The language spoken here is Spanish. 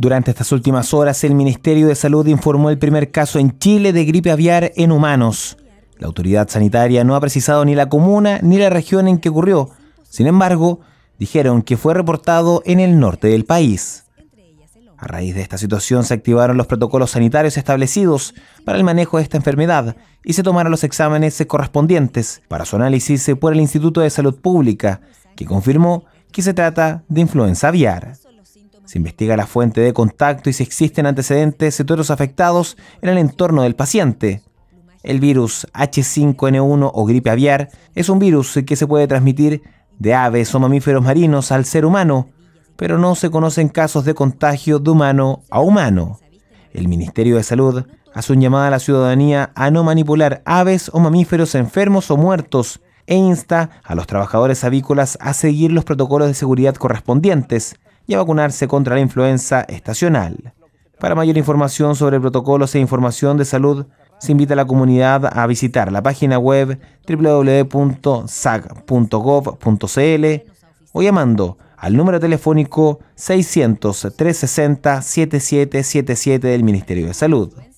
Durante estas últimas horas, el Ministerio de Salud informó el primer caso en Chile de gripe aviar en humanos. La autoridad sanitaria no ha precisado ni la comuna ni la región en que ocurrió. Sin embargo, dijeron que fue reportado en el norte del país. A raíz de esta situación se activaron los protocolos sanitarios establecidos para el manejo de esta enfermedad y se tomaron los exámenes correspondientes para su análisis por el Instituto de Salud Pública, que confirmó que se trata de influenza aviar. Se investiga la fuente de contacto y si existen antecedentes de tueros afectados en el entorno del paciente. El virus H5N1 o gripe aviar es un virus que se puede transmitir de aves o mamíferos marinos al ser humano, pero no se conocen casos de contagio de humano a humano. El Ministerio de Salud hace un llamado a la ciudadanía a no manipular aves o mamíferos enfermos o muertos e insta a los trabajadores avícolas a seguir los protocolos de seguridad correspondientes y vacunarse contra la influenza estacional. Para mayor información sobre protocolos e información de salud, se invita a la comunidad a visitar la página web www.sag.gov.cl o llamando al número telefónico 600 360 7777 del Ministerio de Salud.